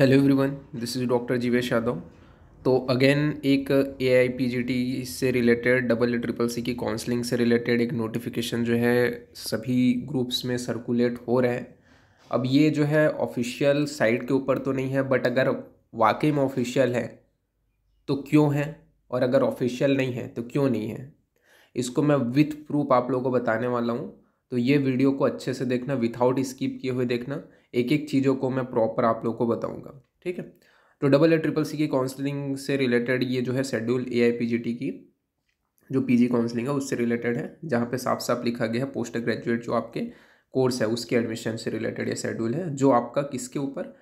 hello everyone this is doctor Jeevesh Yadav तो again एक A I P G T से related double triple C की counselling से related एक नोटिफिकेशन जो है सभी ग्रुप्स में सर्कुलेट हो रहा है अब ये जो है ऑफिशियल साइट के ऊपर तो नहीं है बट अगर वाकई में ऑफिशियल है तो क्यों है और अगर ऑफिशियल नहीं है तो क्यों नहीं है इसको मैं विथ प्रूफ आप लोगों को बताने वाला हूँ तो ये वीडियो को अच्छे से देखना विथआउट स्किप किए हुए देखना एक एक चीज़ों को मैं प्रॉपर आप लोग को बताऊंगा ठीक है तो डबल ए ट्रिपल सी की काउंसलिंग से रिलेटेड ये जो है schedule A I P G T की जो पीजी काउंसलिंग है उससे रिलेटेड है जहाँ पे साफ साफ लिखा गया है पोस्ट ग्रेजुएट जो आपके कोर्स है उसके एडमिशन से रिलेटेड ये शेड्यूल है जो आपका किसके ऊपर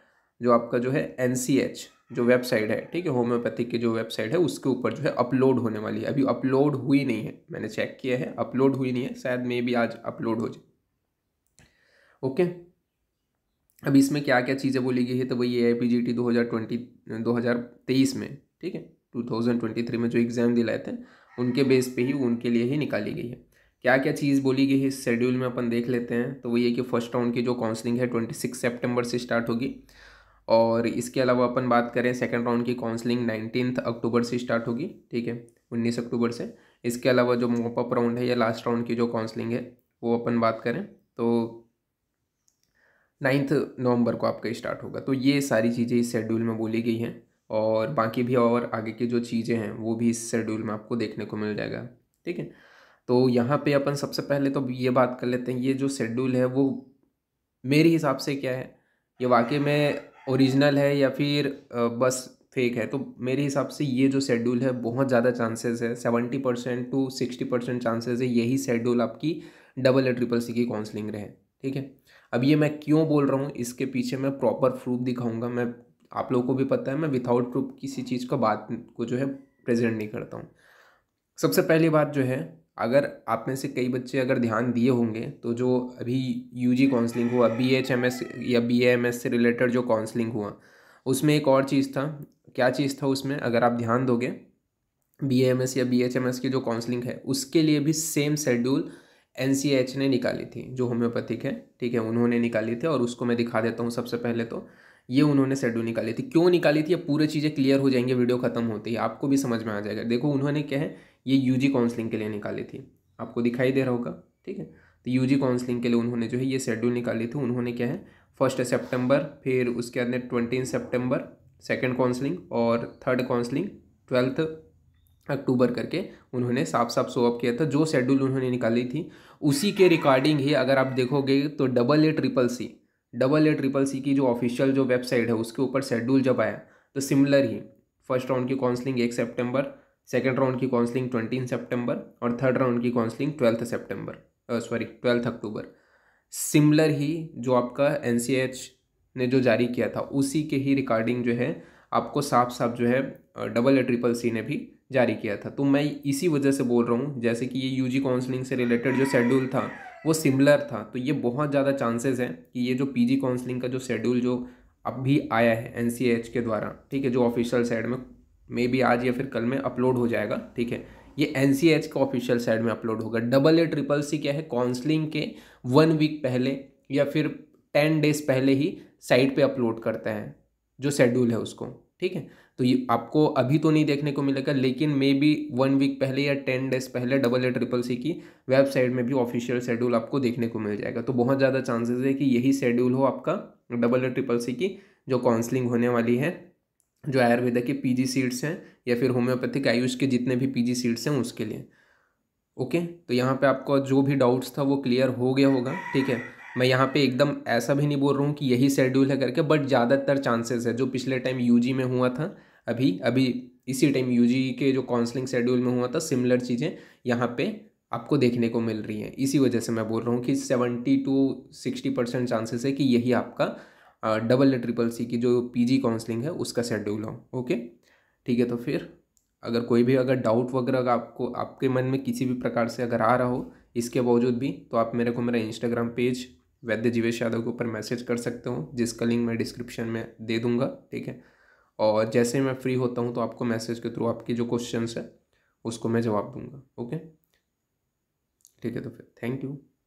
जो आपका जो है एन सी एच जो वेबसाइट है ठीक है होम्योपैथिक की जो वेबसाइट है उसके ऊपर जो है अपलोड होने वाली है अभी अपलोड हुई नहीं है मैंने चेक किया है अपलोड हुई नहीं है शायद मे भी आज अपलोड हो जाए ओके अब इसमें क्या क्या चीज़ें बोली गई है तो वही ए आई पी जी टी दो हज़ार ट्वेंटी दो हज़ार तेईस में ठीक है टू थाउजेंड ट्वेंटी थ्री में जो एग्ज़ाम दिलाए थे उनके बेस पे ही उनके लिए ही निकाली गई है क्या क्या चीज़ बोली गई है इस शेड्यूल में अपन देख लेते हैं तो वही है कि फर्स्ट राउंड की जो काउंसलिंग है ट्वेंटी सिक्स सेप्टेम्बर से स्टार्ट होगी और इसके अलावा अपन बात करें सेकेंड राउंड की काउंसलिंग नाइनटीन अक्टूबर से स्टार्ट होगी ठीक है उन्नीस अक्टूबर से इसके अलावा जो मोपअप राउंड है या लास्ट राउंड की जो काउंसलिंग है वो अपन बात करें तो नाइन्थ नवंबर को आपका स्टार्ट होगा तो ये सारी चीज़ें इस शेड्यूल में बोली गई हैं और बाकी भी और आगे की जो चीज़ें हैं वो भी इस शेड्यूल में आपको देखने को मिल जाएगा ठीक है तो यहाँ पे अपन सबसे पहले तो ये बात कर लेते हैं ये जो शेड्यूल है वो मेरे हिसाब से क्या है ये वाकई में ओरिजिनल है या फिर बस फेक है तो मेरे हिसाब से ये जो शेड्यूल है बहुत ज़्यादा चांसेस है seventy percent to sixty percent chances है यही शेड्यूल आपकी डबल या ट्रिपल सी की काउंसलिंग रहे ठीक है अब ये मैं क्यों बोल रहा हूँ इसके पीछे मैं प्रॉपर प्रूफ दिखाऊंगा मैं आप लोगों को भी पता है मैं विथाउट प्रूफ किसी चीज़ का बात को जो है प्रेजेंट नहीं करता हूँ सबसे पहली बात जो है अगर आप में से कई बच्चे अगर ध्यान दिए होंगे तो जो अभी यू जी काउंसलिंग हुआ बी एच एम एस या बी एम एस से रिलेटेड जो काउंसलिंग हुआ उसमें एक और चीज़ था क्या चीज़ था उसमें अगर आप ध्यान दोगे बी एम एस या बी एच एम एस की जो काउंसलिंग है उसके लिए भी same schedule N C H ने निकाली थी जो होम्योपैथिक है ठीक है उन्होंने निकाली थी और उसको मैं दिखा देता हूँ सबसे पहले तो ये उन्होंने शेड्यू निकाली थी क्यों निकाली थी ये पूरी चीज़ें क्लियर हो जाएंगे वीडियो खत्म होते ही आपको भी समझ में आ जाएगा देखो उन्होंने क्या है ये जी काउंसलिंग के लिए निकाली थी आपको दिखाई दे रहा होगा ठीक है तो जी काउंसलिंग के लिए उन्होंने जो है ये शेड्यूल निकाली थी उन्होंने क्या है फर्स्ट सेप्टेम्बर फिर उसके अंदर ट्वेंटीन सेप्टेम्बर सेकेंड काउंसलिंग और थर्ड काउंसलिंग ट्वेल्थ अक्टूबर करके उन्होंने साफ साफ शो अप किया था जो शेड्यूल उन्होंने निकाली थी उसी के रिकॉर्डिंग ही अगर आप देखोगे तो double A triple C double A triple C की जो ऑफिशियल जो वेबसाइट है उसके ऊपर शेड्यूल जब आया तो सिमिलर ही फर्स्ट राउंड की काउंसलिंग एक सेप्टेम्बर सेकेंड राउंड की काउंसलिंग ट्वेंटीन सेप्टेम्बर और थर्ड राउंड की counselling twelfth September sorry twelfth October similar ही जो आपका एन ने जो जारी किया था उसी के ही रिकॉर्डिंग जो है आपको साफ साफ जो है डबल ए ट्रिपल सी ने भी जारी किया था तो मैं इसी वजह से बोल रहा हूँ जैसे कि ये यूजी काउंसलिंग से रिलेटेड जो शेड्यूल था वो सिमिलर था तो ये बहुत ज़्यादा चांसेस हैं कि ये जो पीजी काउंसलिंग का जो शेड्यूल जो अब भी आया है एन के द्वारा ठीक है जो ऑफिशियल साइड में मे बी आज या फिर कल में अपलोड हो जाएगा ठीक है ये एन का ऑफिशियल साइड में अपलोड होगा डबल ए ट्रिपल सी क्या है काउंसलिंग के वन वीक पहले या फिर टेन डेज पहले ही साइट पे अपलोड करता है जो शेड्यूल है उसको ठीक है तो ये आपको अभी तो नहीं देखने को मिलेगा लेकिन मे बी वन वीक पहले या टेन डेज पहले डबल ए ट्रिपल सी की वेबसाइट में भी ऑफिशियल शेड्यूल आपको देखने को मिल जाएगा तो बहुत ज़्यादा चांसेस है कि यही शेड्यूल हो आपका डबल ए ट्रिपल सी की जो काउंसलिंग होने वाली है जो आयुर्वेदा के जी सीट्स हैं या फिर होम्योपैथिक आयुष के जितने भी जी सीट्स हैं उसके लिए ओके तो यहाँ पर आपको जो भी डाउट्स था वो क्लियर हो गया होगा ठीक है मैं यहाँ पे एकदम ऐसा भी नहीं बोल रहा हूँ कि यही शेड्यूल है करके बट ज़्यादातर चांसेस है जो पिछले टाइम यूजी में हुआ था अभी अभी इसी टाइम यू के जो काउंसलिंग शेड्यूल में हुआ था सिमिलर चीज़ें यहाँ पे आपको देखने को मिल रही हैं इसी वजह से मैं बोल रहा हूँ कि seventy to sixty percent chances है कि यही आपका डबल या ट्रिपल सी की जो पीजी काउंसलिंग है उसका शेड्यूल हो ओके ठीक है तो फिर अगर कोई भी अगर डाउट वगैरह आपको आपके मन में किसी भी प्रकार से अगर आ रहा हो इसके बावजूद भी तो आप मेरे को मेरा इंस्टाग्राम पेज वैद्य जीवेश यादव के ऊपर मैसेज कर सकते हो जिसका लिंक मैं डिस्क्रिप्शन में दे दूंगा ठीक है और जैसे मैं फ्री होता हूँ तो आपको मैसेज के थ्रू आपके जो क्वेश्चन है उसको मैं जवाब दूँगा ओके ठीक है तो फिर थैंक यू